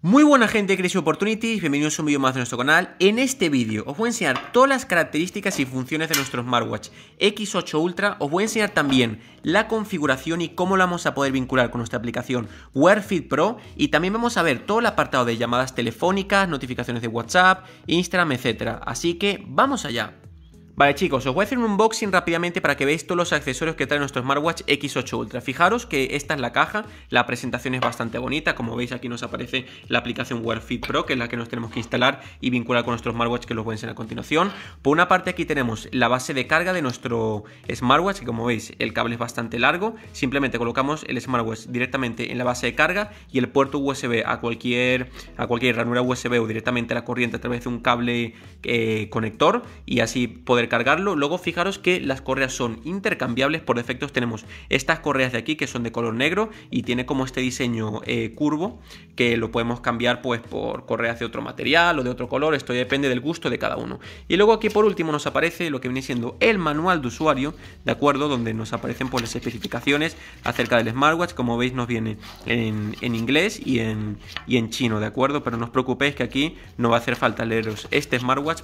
Muy buena gente de Crazy Opportunities, bienvenidos a un vídeo más de nuestro canal. En este vídeo os voy a enseñar todas las características y funciones de nuestro smartwatch X8 Ultra. Os voy a enseñar también la configuración y cómo la vamos a poder vincular con nuestra aplicación WearFit Pro. Y también vamos a ver todo el apartado de llamadas telefónicas, notificaciones de WhatsApp, Instagram, etc. Así que vamos allá. Vale chicos, os voy a hacer un unboxing rápidamente para que veáis todos los accesorios que trae nuestro smartwatch X8 Ultra. Fijaros que esta es la caja, la presentación es bastante bonita, como veis aquí nos aparece la aplicación WearFit Pro, que es la que nos tenemos que instalar y vincular con nuestro smartwatch que los voy a enseñar a continuación. Por una parte aquí tenemos la base de carga de nuestro smartwatch, que como veis el cable es bastante largo, simplemente colocamos el smartwatch directamente en la base de carga y el puerto USB a cualquier, a cualquier ranura USB o directamente a la corriente a través de un cable eh, conector y así poder cargarlo, Luego fijaros que las correas son intercambiables. Por defecto tenemos estas correas de aquí que son de color negro y tiene como este diseño eh, curvo que lo podemos cambiar pues por correas de otro material o de otro color. Esto depende del gusto de cada uno. Y luego aquí por último nos aparece lo que viene siendo el manual de usuario, ¿de acuerdo? Donde nos aparecen pues las especificaciones acerca del smartwatch. Como veis nos viene en, inglés y en, en chino, ¿de acuerdo? Pero no os preocupéis que aquí no va a hacer falta leeros este smartwatch,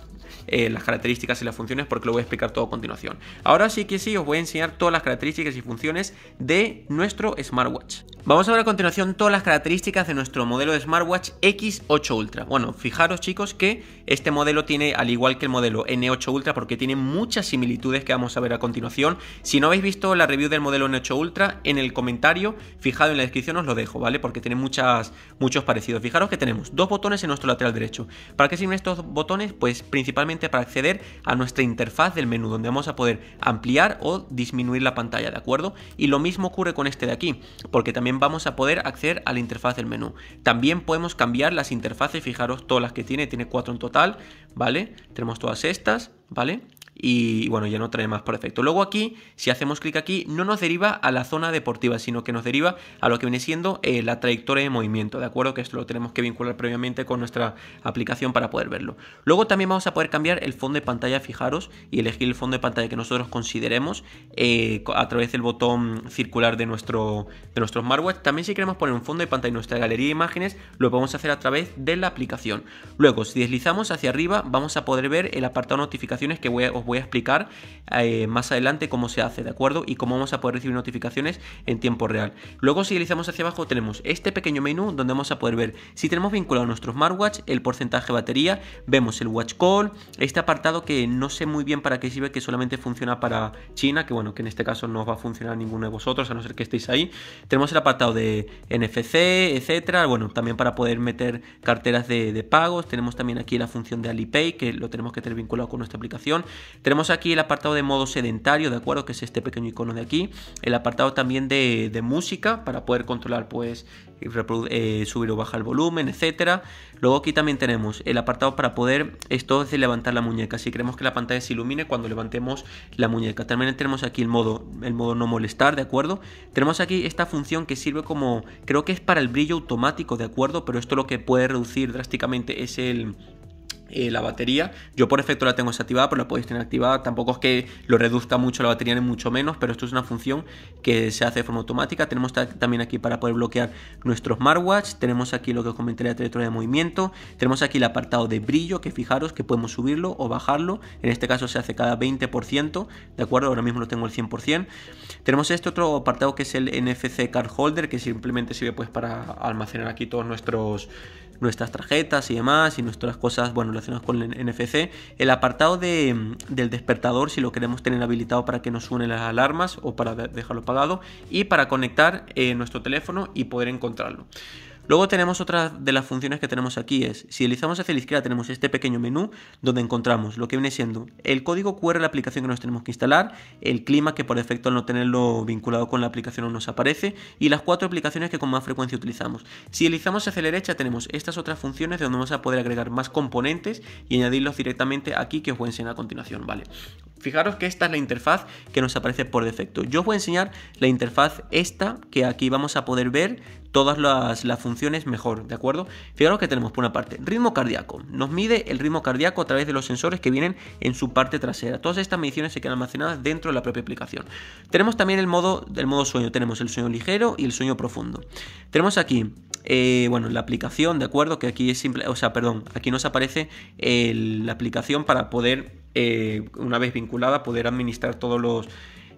eh, las características y las funciones porque lo voy a explicar todo a continuación. Ahora sí que sí, os voy a enseñar todas las características y funciones de nuestro smartwatch. Vamos a ver a continuación todas las características de nuestro modelo de smartwatch X8 Ultra. Bueno, fijaros chicos que este modelo tiene, al igual que el modelo N8 Ultra, porque tiene muchas similitudes que vamos a ver a continuación. Si no habéis visto la review del modelo N8 Ultra, en el comentario, fijado en la descripción, os lo dejo, ¿vale? Porque tiene muchas, muchos parecidos. Fijaros que tenemos dos botones en nuestro lateral derecho. ¿Para qué sirven estos botones? Pues principalmente para acceder a nuestra interfaz del menú, donde vamos a poder ampliar o disminuir la pantalla, ¿de acuerdo? Y lo mismo ocurre con este de aquí, porque también vamos a poder acceder a la interfaz del menú. También podemos cambiar las interfaces, fijaros todas las que tiene, tiene cuatro en total, ¿vale? Tenemos todas estas, ¿vale? y bueno, ya no trae más por defecto. Luego aquí, si hacemos clic aquí, no nos deriva a la zona deportiva, sino que nos deriva a lo que viene siendo eh, la trayectoria de movimiento, ¿de acuerdo? Que esto lo tenemos que vincular previamente con nuestra aplicación para poder verlo. Luego también vamos a poder cambiar el fondo de pantalla, fijaros, y elegir el fondo de pantalla que nosotros consideremos eh, a través del botón circular de nuestro, de nuestro smartwatch. También si queremos poner un fondo de pantalla en nuestra galería de imágenes, lo podemos hacer a través de la aplicación. Luego, si deslizamos hacia arriba, vamos a poder ver el apartado de notificaciones que voy a, voy a explicar eh, más adelante cómo se hace, ¿de acuerdo? Y cómo vamos a poder recibir notificaciones en tiempo real. Luego, si deslizamos hacia abajo, tenemos este pequeño menú donde vamos a poder ver si tenemos vinculado nuestro smartwatch, el porcentaje de batería, vemos el watch call, este apartado que no sé muy bien para qué sirve, que solamente funciona para China, que bueno, que en este caso no va a funcionar ninguno de vosotros, a no ser que estéis ahí. Tenemos el apartado de NFC, etcétera, bueno, también para poder meter carteras de pagos, tenemos también aquí la función de Alipay, que lo tenemos que tener vinculado con nuestra aplicación, tenemos aquí el apartado de modo sedentario, ¿de acuerdo? Que es este pequeño icono de aquí. El apartado también de, música para poder controlar, pues, eh, subir o bajar el volumen, etcétera. Luego aquí también tenemos el apartado para poder, esto es de levantar la muñeca, si queremos que la pantalla se ilumine cuando levantemos la muñeca. También tenemos aquí el modo, el modo no molestar, ¿de acuerdo? Tenemos aquí esta función que sirve como, creo que es para el brillo automático, ¿de acuerdo? Pero esto lo que puede reducir drásticamente es el eh, la batería. Yo por efecto la tengo desactivada, pero la podéis tener activada. Tampoco es que lo reduzca mucho la batería, ni mucho menos, pero esto es una función que se hace de forma automática. Tenemos también aquí para poder bloquear Nuestros smartwatch. Tenemos aquí lo que os comenté la trayectoria de movimiento. Tenemos aquí el apartado de brillo, que fijaros que podemos subirlo o bajarlo. En este caso se hace cada 20%, ¿de acuerdo? Ahora mismo lo tengo el 100%. Tenemos este otro apartado que es el NFC Card Holder, que simplemente sirve pues para almacenar aquí todos nuestros nuestras tarjetas y demás y nuestras cosas bueno, relacionadas con el NFC. El apartado mm, del despertador, si lo queremos tener habilitado para que nos suenen las alarmas o para dejarlo apagado y para conectar eh, nuestro teléfono y poder encontrarlo. Luego tenemos otra de las funciones que tenemos aquí es, si deslizamos hacia la izquierda tenemos este pequeño menú donde encontramos lo que viene siendo el código QR de la aplicación que nos tenemos que instalar, el clima que por defecto al no tenerlo vinculado con la aplicación no nos aparece y las cuatro aplicaciones que con más frecuencia utilizamos. Si deslizamos hacia la derecha tenemos estas otras funciones donde vamos a poder agregar más componentes y añadirlos directamente aquí que os voy a enseñar a continuación, ¿vale? Fijaros que esta es la interfaz que nos aparece por defecto. Yo os voy a enseñar la interfaz esta que aquí vamos a poder ver todas las, funciones mejor, ¿de acuerdo? Fijaros que tenemos por una parte ritmo cardíaco. Nos mide el ritmo cardíaco a través de los sensores que vienen en su parte trasera. Todas estas mediciones se quedan almacenadas dentro de la propia aplicación. Tenemos también el modo, modo sueño. Tenemos el sueño ligero y el sueño profundo. Tenemos aquí eh, bueno, la aplicación, ¿de acuerdo? Que aquí es simple, o sea, perdón, aquí nos aparece la aplicación para poder, eh, una vez vinculada, poder administrar todos los,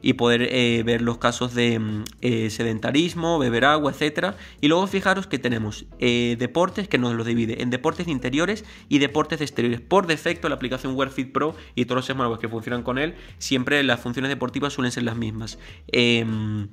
y poder eh, ver los casos de mm, eh, sedentarismo, beber agua, etc. Y luego fijaros que tenemos eh, deportes que nos los divide en deportes interiores y deportes exteriores. Por defecto, la aplicación WearFit Pro y todos los smartwatches que funcionan con él, siempre las funciones deportivas suelen ser las mismas. Em,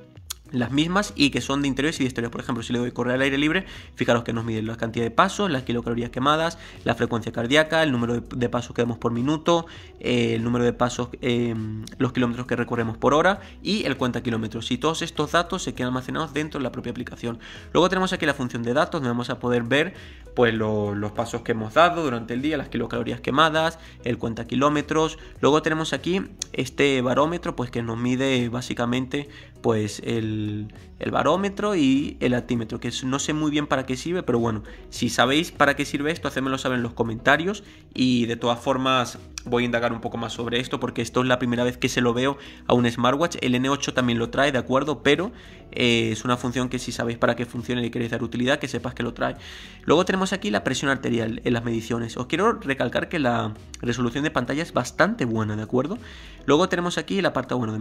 las mismas y que son de interiores y de exteriores. Por ejemplo, si le doy correr al aire libre, fijaros que nos mide la cantidad de pasos, las kilocalorías quemadas, la frecuencia cardíaca, el número de, pasos que damos por minuto, eh, el número de pasos, em, los kilómetros que recorremos por hora y el cuenta kilómetros. Y todos estos datos se quedan almacenados dentro de la propia aplicación. Luego tenemos aquí la función de datos donde vamos a poder ver pues, los pasos que hemos dado durante el día, las kilocalorías quemadas, el cuenta kilómetros. Luego tenemos aquí este barómetro pues, que nos mide básicamente pues el, barómetro y el altímetro, que no sé muy bien para qué sirve, pero bueno, si sabéis para qué sirve esto, hacedmelo saber en los comentarios y de todas formas Voy a indagar un poco más sobre esto porque esto es la primera vez que se lo veo a un smartwatch. El N8 también lo trae, de acuerdo, pero eh, es una función que si sabéis para qué funciona y queréis dar utilidad, que sepas que lo trae. Luego tenemos aquí la presión arterial en las mediciones. Os quiero recalcar que la resolución de pantalla es bastante buena, ¿de acuerdo? Luego tenemos aquí la parte bueno, de,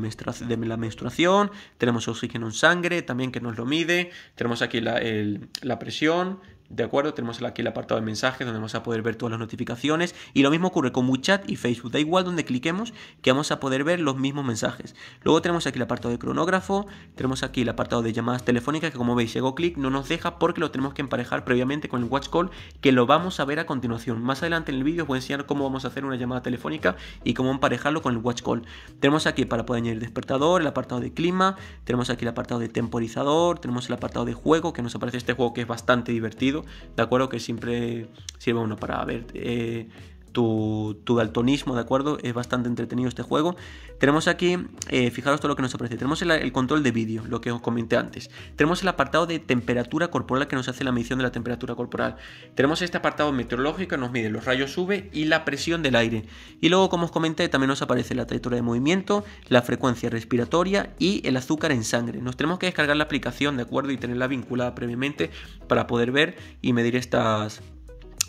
de la menstruación, tenemos oxígeno en sangre, también que nos lo mide, tenemos aquí la presión, ¿De acuerdo? Tenemos aquí el apartado de mensajes donde vamos a poder ver todas las notificaciones. Y lo mismo ocurre con WeChat y Facebook. Da igual donde cliquemos que vamos a poder ver los mismos mensajes. Luego tenemos aquí el apartado de cronógrafo. Tenemos aquí el apartado de llamadas telefónicas que como veis, llegó clic, no nos deja porque lo tenemos que emparejar previamente con el Watch Call que lo vamos a ver a continuación. Más adelante en el vídeo os voy a enseñar cómo vamos a hacer una llamada telefónica y cómo emparejarlo con el Watch Call. Tenemos aquí para poder añadir despertador, el apartado de clima. Tenemos aquí el apartado de temporizador. Tenemos el apartado de juego que nos aparece este juego que es bastante divertido de acuerdo que siempre Sirve uno para ver eh, tu, daltonismo, ¿de acuerdo? Es bastante entretenido este juego. Tenemos aquí, eh, fijaros todo lo que nos aparece. Tenemos el, el control de vídeo, lo que os comenté antes. Tenemos el apartado de temperatura corporal que nos hace la medición de la temperatura corporal. Tenemos este apartado meteorológico que nos mide los rayos UV y la presión del aire. Y luego, como os comenté, también nos aparece la trayectoria de movimiento, la frecuencia respiratoria y el azúcar en sangre. Nos tenemos que descargar la aplicación, ¿de acuerdo? Y tenerla vinculada previamente para poder ver y medir estas,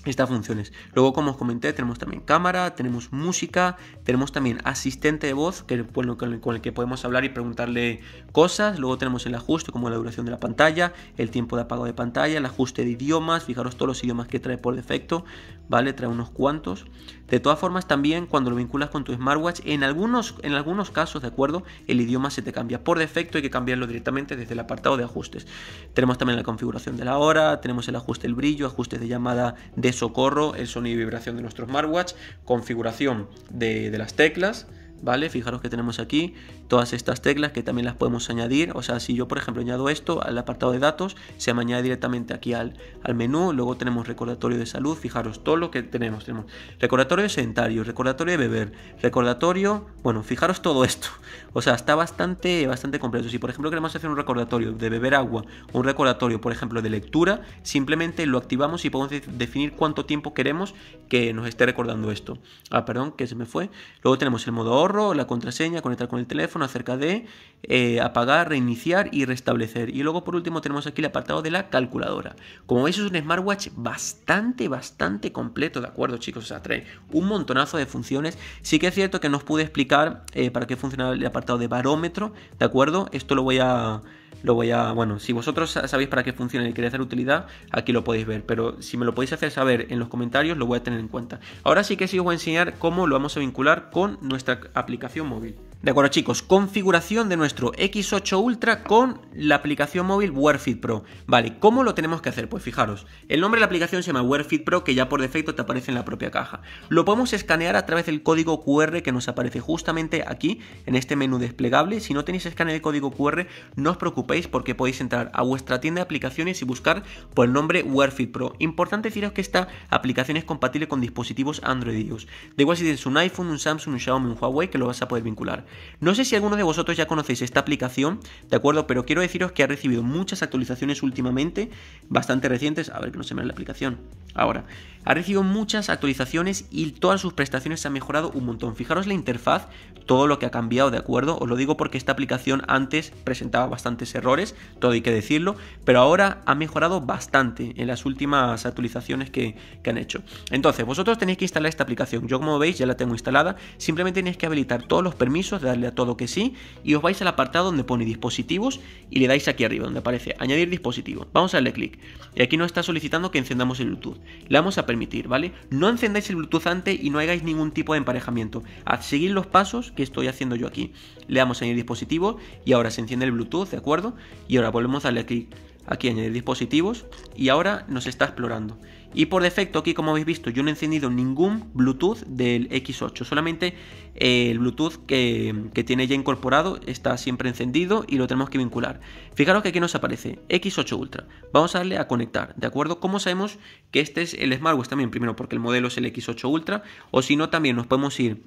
estas funciones. Luego, como os comenté, tenemos también cámara, tenemos música, tenemos también asistente de voz que, con, el, que podemos hablar y preguntarle cosas. Luego tenemos el ajuste como la duración de la pantalla, el tiempo de apago de pantalla, el ajuste de idiomas. Fijaros todos los idiomas que trae por defecto, ¿vale? Trae unos cuantos. De todas formas, también cuando lo vinculas con tu smartwatch, en algunos, en algunos casos, ¿de acuerdo? El idioma se te cambia por defecto, hay que cambiarlo directamente desde el apartado de ajustes. Tenemos también la configuración de la hora, tenemos el ajuste del brillo, ajustes de llamada de socorro, el sonido y vibración de nuestro smartwatch, configuración de las teclas, ¿vale? Fijaros que tenemos aquí todas estas teclas que también las podemos añadir, o sea, si yo por ejemplo añado esto al apartado de datos, se me añade directamente aquí al, al menú, luego tenemos recordatorio de salud, fijaros todo lo que tenemos, tenemos recordatorio de sedentario, recordatorio de beber, recordatorio, bueno, fijaros todo esto, o sea, está bastante, bastante completo, si por ejemplo queremos hacer un recordatorio de beber agua, un recordatorio por ejemplo de lectura, simplemente lo activamos y podemos definir cuánto tiempo queremos que nos esté recordando esto, ah, perdón, que se me fue, luego tenemos el modo OR la contraseña, conectar con el teléfono, acerca de eh, apagar, reiniciar y restablecer. Y luego por último tenemos aquí el apartado de la calculadora. Como veis es un smartwatch bastante, bastante completo, ¿de acuerdo chicos? O sea, trae un montonazo de funciones. Sí que es cierto que no os pude explicar eh, para qué funcionaba el apartado de barómetro, ¿de acuerdo? Esto lo voy a lo voy a... Bueno, si vosotros sabéis para qué funciona y queréis hacer utilidad, aquí lo podéis ver, pero si me lo podéis hacer saber en los comentarios, lo voy a tener en cuenta. Ahora sí que sí os voy a enseñar cómo lo vamos a vincular con nuestra aplicación móvil. De acuerdo chicos, configuración de nuestro X8 Ultra con la aplicación móvil WearFit Pro. Vale, ¿cómo lo tenemos que hacer? Pues fijaros, el nombre de la aplicación se llama WearFit Pro que ya por defecto te aparece en la propia caja. Lo podemos escanear a través del código QR que nos aparece justamente aquí en este menú desplegable. Si no tenéis escaneo de código QR, no os preocupéis porque podéis entrar a vuestra tienda de aplicaciones y buscar por el nombre WearFit Pro. Importante deciros que esta aplicación es compatible con dispositivos Android De igual si tienes un iPhone, un Samsung, un Xiaomi, un Huawei que lo vas a poder vincular. No sé si alguno de vosotros ya conocéis esta aplicación, ¿de acuerdo? Pero quiero deciros que ha recibido muchas actualizaciones últimamente, bastante recientes. A ver que no se me ve la aplicación. Ahora, ha recibido muchas actualizaciones y todas sus prestaciones se han mejorado un montón. Fijaros la interfaz, todo lo que ha cambiado, ¿de acuerdo? Os lo digo porque esta aplicación antes presentaba bastantes errores, todo hay que decirlo, pero ahora ha mejorado bastante en las últimas actualizaciones que han hecho. Entonces, vosotros tenéis que instalar esta aplicación. Yo, como veis, ya la tengo instalada. Simplemente tenéis que habilitar todos los permisos darle a todo que sí y os vais al apartado donde pone dispositivos y le dais aquí arriba donde aparece añadir dispositivo. Vamos a darle clic y aquí nos está solicitando que encendamos el Bluetooth. Le vamos a permitir, ¿vale? No encendáis el Bluetooth antes y no hagáis ningún tipo de emparejamiento. A seguir los pasos que estoy haciendo yo aquí. Le damos a añadir dispositivo y ahora se enciende el Bluetooth, ¿de acuerdo? Y ahora volvemos a darle clic aquí añadir dispositivos y ahora nos está explorando. Y por defecto aquí como habéis visto yo no he encendido ningún Bluetooth del X8, solamente el Bluetooth que, que, tiene ya incorporado está siempre encendido y lo tenemos que vincular. Fijaros que aquí nos aparece X8 Ultra, vamos a darle a conectar, ¿de acuerdo? Como sabemos que este es el smartwatch también? Primero porque el modelo es el X8 Ultra o si no también nos podemos ir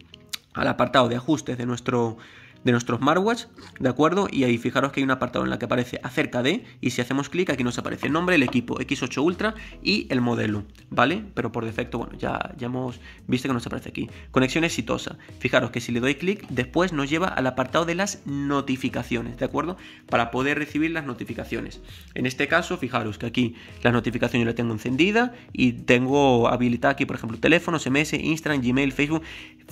al apartado de ajustes de nuestro de nuestros smartwatch, ¿de acuerdo? Y ahí fijaros que hay un apartado en la que aparece acerca de, y si hacemos clic aquí nos aparece el nombre, el equipo X8 Ultra y el modelo, ¿vale? Pero por defecto, bueno, ya, ya hemos visto que nos aparece aquí. Conexión exitosa. Fijaros que si le doy clic, después nos lleva al apartado de las notificaciones, ¿de acuerdo? Para poder recibir las notificaciones. En este caso, fijaros que aquí las notificaciones yo la tengo encendida y tengo habilitada aquí, por ejemplo, teléfono, SMS, Instagram, Gmail, Facebook.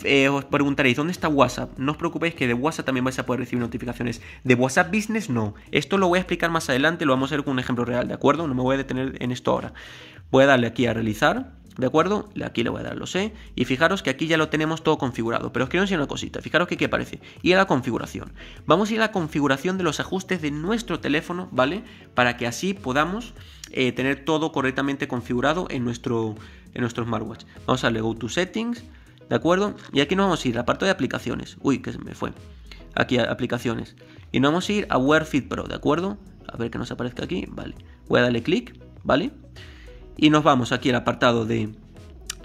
Eh, os preguntaréis, ¿dónde está WhatsApp? No os preocupéis que de WhatsApp también vais a poder recibir notificaciones. De WhatsApp Business no. Esto lo voy a explicar más adelante, lo vamos a hacer con un ejemplo real, ¿de acuerdo? No me voy a detener en esto ahora. Voy a darle aquí a realizar. ¿De acuerdo? Aquí le voy a dar lo sé. E. Y fijaros que aquí ya lo tenemos todo configurado. Pero os quiero enseñar una cosita. Fijaros que aquí aparece. Y a la configuración. Vamos a ir a la configuración de los ajustes de nuestro teléfono, ¿vale? Para que así podamos eh, tener todo correctamente configurado en nuestro, en nuestro smartwatch. Vamos a darle Go to Settings. ¿De acuerdo? Y aquí nos vamos a ir al apartado de aplicaciones. Uy, que se me fue. Aquí, aplicaciones. Y nos vamos a ir a WordFit Pro, ¿de acuerdo? A ver que nos aparezca aquí. Vale. Voy a darle clic, ¿vale? Y nos vamos aquí al apartado de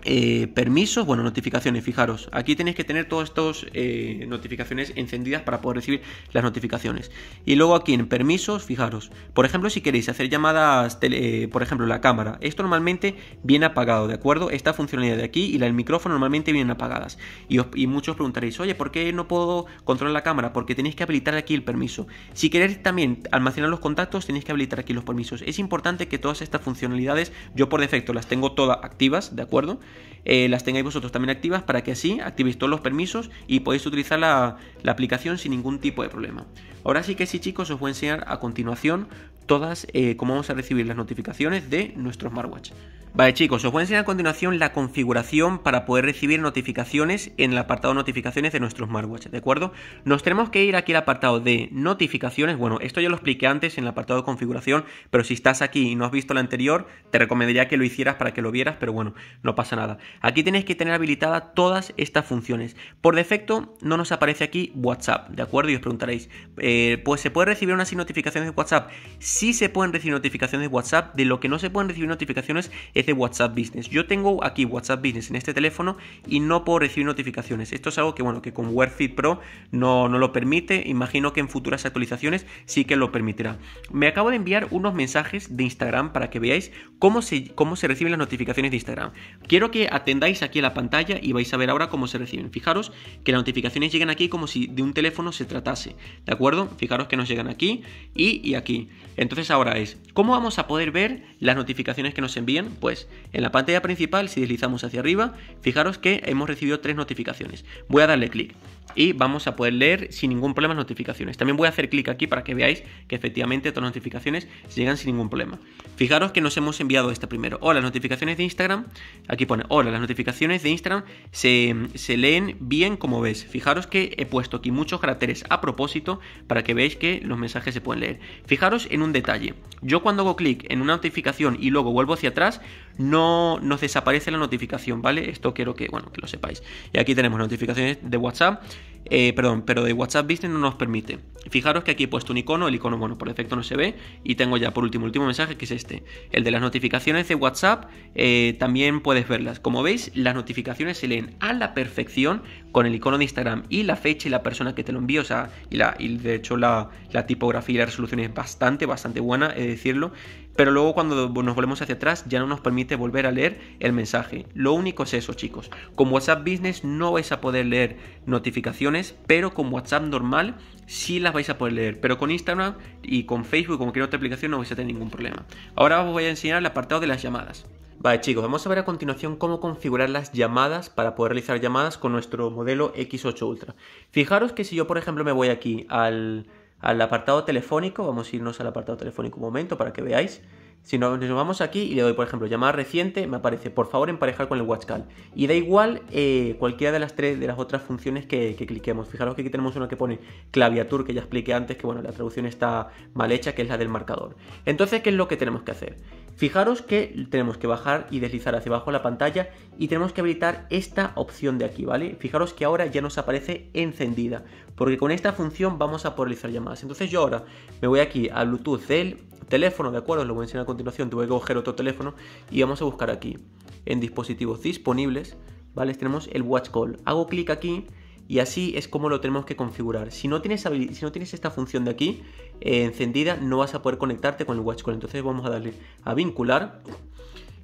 eh, permisos, bueno, notificaciones, fijaros, aquí tenéis que tener todas estas eh, notificaciones encendidas para poder recibir las notificaciones. Y luego aquí en permisos, fijaros, por ejemplo, si queréis hacer llamadas, eh, por ejemplo, la cámara, esto normalmente viene apagado, ¿de acuerdo? Esta funcionalidad de aquí y la del micrófono normalmente vienen apagadas. Y, y muchos preguntaréis, oye, ¿por qué no puedo controlar la cámara? Porque tenéis que habilitar aquí el permiso. Si queréis también almacenar los contactos, tenéis que habilitar aquí los permisos. Es importante que todas estas funcionalidades, yo por defecto las tengo todas activas, ¿de acuerdo? Eh, las tengáis vosotros también activas para que así activéis todos los permisos y podéis utilizar la, aplicación sin ningún tipo de problema. Ahora sí que sí chicos, os voy a enseñar a continuación todas eh, cómo vamos a recibir las notificaciones de nuestro smartwatch. Vale chicos, os voy a enseñar a continuación la configuración para poder recibir notificaciones en el apartado de notificaciones de nuestro smartwatch, ¿de acuerdo? Nos tenemos que ir aquí al apartado de notificaciones, bueno, esto ya lo expliqué antes en el apartado de configuración, pero si estás aquí y no has visto la anterior, te recomendaría que lo hicieras para que lo vieras, pero bueno, no pasa nada. Aquí tenéis que tener habilitada todas estas funciones. Por defecto no nos aparece aquí WhatsApp, ¿de acuerdo? Y os preguntaréis, eh, pues ¿se puede recibir unas notificaciones de WhatsApp? Sí se pueden recibir notificaciones de WhatsApp, de lo que no se pueden recibir notificaciones es de WhatsApp Business. Yo tengo aquí WhatsApp Business en este teléfono y no puedo recibir notificaciones. Esto es algo que, bueno, que con WordFit Pro no, no lo permite. Imagino que en futuras actualizaciones sí que lo permitirá. Me acabo de enviar unos mensajes de Instagram para que veáis cómo se, cómo se reciben las notificaciones de Instagram. Quiero que atendáis aquí a la pantalla y vais a ver ahora cómo se reciben. Fijaros que las notificaciones llegan aquí como si de un teléfono se tratase. ¿De acuerdo? Fijaros que nos llegan aquí y, y aquí. Entonces ahora es, ¿cómo vamos a poder ver las notificaciones que nos envían? Pues en la pantalla principal, si deslizamos hacia arriba, fijaros que hemos recibido tres notificaciones. Voy a darle clic y vamos a poder leer sin ningún problema las notificaciones. También voy a hacer clic aquí para que veáis que efectivamente todas las notificaciones llegan sin ningún problema. Fijaros que nos hemos enviado esta primero. Hola, las notificaciones de Instagram. Aquí pone, hola, las notificaciones de Instagram se, se leen bien como ves. Fijaros que he puesto aquí muchos caracteres a propósito para que veáis que los mensajes se pueden leer. Fijaros en un detalle. Yo cuando hago clic en una notificación y luego vuelvo hacia atrás, no nos desaparece la notificación, ¿vale? Esto quiero que, bueno, que lo sepáis. Y aquí tenemos notificaciones de WhatsApp, eh, perdón, pero de WhatsApp Business no nos permite. Fijaros que aquí he puesto un icono, el icono, bueno, por defecto no se ve, y tengo ya por último, último mensaje que es este. El de las notificaciones de WhatsApp, eh, también puedes verlas. Como veis, las notificaciones se leen a la perfección con el icono de Instagram y la fecha y la persona que te lo envía, o sea, y, la, de hecho la, la tipografía y la resolución es bastante, bastante buena, he de decirlo. Pero luego cuando nos volvemos hacia atrás ya no nos permite volver a leer el mensaje. Lo único es eso, chicos. Con WhatsApp Business no vais a poder leer notificaciones, pero con WhatsApp normal sí las vais a poder leer. Pero con Instagram y con Facebook, con cualquier otra aplicación, no vais a tener ningún problema. Ahora os voy a enseñar el apartado de las llamadas. Vale chicos, vamos a ver a continuación cómo configurar las llamadas para poder realizar llamadas con nuestro modelo X8 Ultra. Fijaros que si yo por ejemplo me voy aquí al, al apartado telefónico, vamos a irnos al apartado telefónico un momento para que veáis. Si nos, vamos aquí y le doy, por ejemplo, llamada reciente, me aparece, por favor, emparejar con el call Y da igual eh, cualquiera de las tres de las otras funciones que, que, cliquemos. Fijaros que aquí tenemos una que pone claviatur, que ya expliqué antes, que bueno, la traducción está mal hecha, que es la del marcador. Entonces, ¿qué es lo que tenemos que hacer? Fijaros que tenemos que bajar y deslizar hacia abajo la pantalla y tenemos que habilitar esta opción de aquí, ¿vale? Fijaros que ahora ya nos aparece encendida, porque con esta función vamos a poder realizar llamadas. Entonces yo ahora me voy aquí a Bluetooth del teléfono, ¿de acuerdo? lo voy a enseñar a continuación, voy que coger otro teléfono y vamos a buscar aquí, en dispositivos disponibles, ¿vale? Tenemos el Watch Call. Hago clic aquí y así es como lo tenemos que configurar. Si no tienes, si no tienes esta función de aquí eh, encendida, no vas a poder conectarte con el Watch Entonces vamos a darle a vincular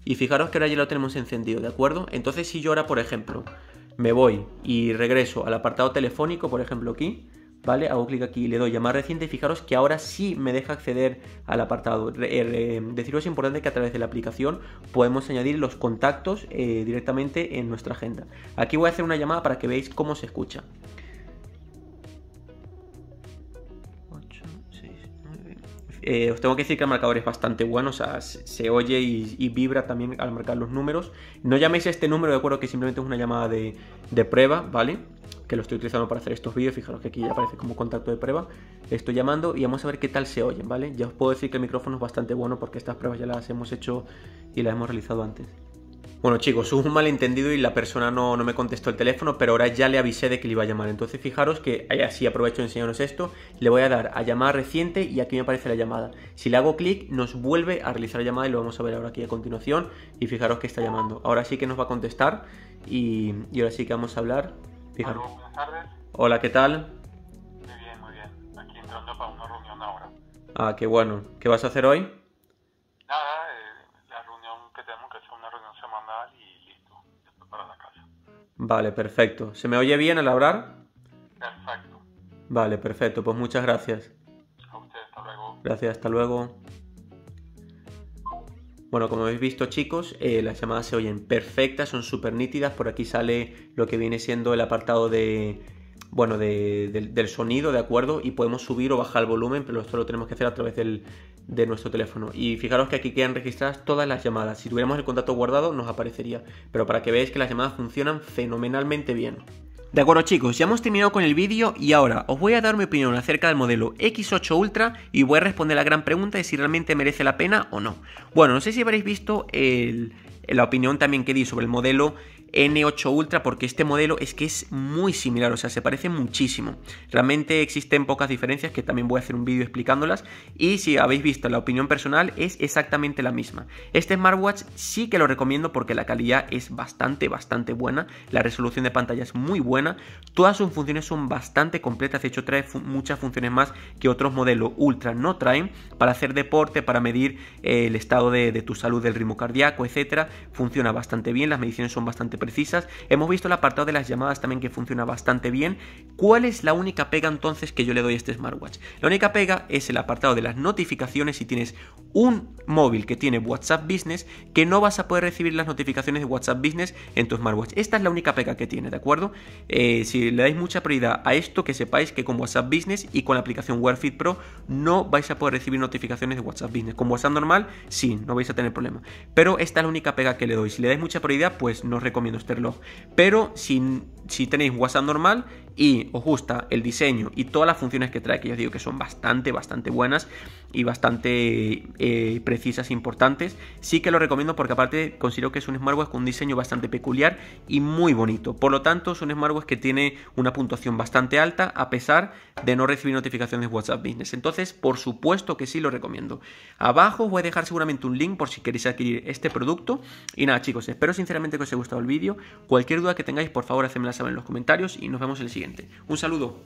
y fijaros que ahora ya lo tenemos encendido, ¿de acuerdo? Entonces si yo ahora, por ejemplo, me voy y regreso al apartado telefónico, por ejemplo aquí, ¿vale? Hago clic aquí, y le doy llamar reciente y fijaros que ahora sí me deja acceder al apartado. Eh, deciros es importante que a través de la aplicación podemos añadir los contactos eh, directamente en nuestra agenda. Aquí voy a hacer una llamada para que veáis cómo se escucha. Eh, os tengo que decir que el marcador es bastante bueno, o sea, se, oye y, vibra también al marcar los números. No llaméis a este número, de acuerdo que simplemente es una llamada de, de prueba, ¿vale? que lo estoy utilizando para hacer estos vídeos, fijaros que aquí ya aparece como contacto de prueba, estoy llamando y vamos a ver qué tal se oyen, ¿vale? Ya os puedo decir que el micrófono es bastante bueno porque estas pruebas ya las hemos hecho y las hemos realizado antes. Bueno chicos, hubo un malentendido y la persona no, me contestó el teléfono, pero ahora ya le avisé de que le iba a llamar. Entonces fijaros que así aprovecho de enseñaros esto, le voy a dar a llamada reciente y aquí me aparece la llamada. Si le hago clic nos vuelve a realizar la llamada y lo vamos a ver ahora aquí a continuación y fijaros que está llamando. Ahora sí que nos va a contestar y ahora sí que vamos a hablar Hola, ¿qué tal? Muy bien, muy bien. Aquí entrando para una reunión ahora. Ah, qué bueno. ¿Qué vas a hacer hoy? Nada, eh, la reunión que tenemos que hacer una reunión semanal y listo. Después para la casa. Vale, perfecto. ¿Se me oye bien al hablar? Perfecto. Vale, perfecto. Pues muchas gracias. A usted, hasta luego. Gracias, hasta luego. Bueno, como habéis visto chicos, eh, las llamadas se oyen perfectas, son súper nítidas. Por aquí sale lo que viene siendo el apartado de, bueno, del sonido, ¿de acuerdo? Y podemos subir o bajar el volumen, pero esto lo tenemos que hacer a través del, de nuestro teléfono. Y fijaros que aquí quedan registradas todas las llamadas. Si tuviéramos el contacto guardado nos aparecería. Pero para que veáis que las llamadas funcionan fenomenalmente bien. De acuerdo chicos, ya hemos terminado con el vídeo y ahora os voy a dar mi opinión acerca del modelo X8 Ultra y voy a responder la gran pregunta de si realmente merece la pena o no. Bueno, no sé si habréis visto la opinión también que di sobre el modelo N8 Ultra porque este modelo es que es muy similar, o sea, se parece muchísimo. Realmente existen pocas diferencias que también voy a hacer un vídeo explicándolas y si habéis visto la opinión personal es exactamente la misma. Este smartwatch sí que lo recomiendo porque la calidad es bastante, bastante buena, la resolución de pantalla es muy buena, todas sus funciones son bastante completas, de hecho trae muchas funciones más que otros modelos Ultra no traen para hacer deporte, para medir eh, el estado de, de tu salud, del ritmo cardíaco, etcétera. Funciona bastante bien, las mediciones son bastante precisas. Hemos visto el apartado de las llamadas también que funciona bastante bien. ¿Cuál es la única pega entonces que yo le doy a este smartwatch? La única pega es el apartado de las notificaciones si tienes un móvil que tiene WhatsApp Business que no vas a poder recibir las notificaciones de WhatsApp Business en tu smartwatch. Esta es la única pega que tiene, ¿de acuerdo? Eh, si le dais mucha prioridad a esto, que sepáis que con WhatsApp Business y con la aplicación wearfit Pro no vais a poder recibir notificaciones de WhatsApp Business. Con WhatsApp normal, sí, no vais a tener problema. Pero esta es la única pega que le doy. Si le dais mucha prioridad, pues nos recomiendo usando Pero sin si tenéis WhatsApp normal y os gusta el diseño y todas las funciones que trae, que yo os digo que son bastante, bastante buenas y bastante eh, precisas e importantes, sí que lo recomiendo porque aparte considero que es un smartwatch con un diseño bastante peculiar y muy bonito. Por lo tanto, es un smartwatch que tiene una puntuación bastante alta a pesar de no recibir notificaciones de WhatsApp Business. Entonces, por supuesto que sí lo recomiendo. Abajo os voy a dejar seguramente un link por si queréis adquirir este producto. Y nada, chicos, espero sinceramente que os haya gustado el vídeo. Cualquier duda que tengáis, por favor, hacedmela saber en los comentarios y nos vemos en el siguiente. Un saludo.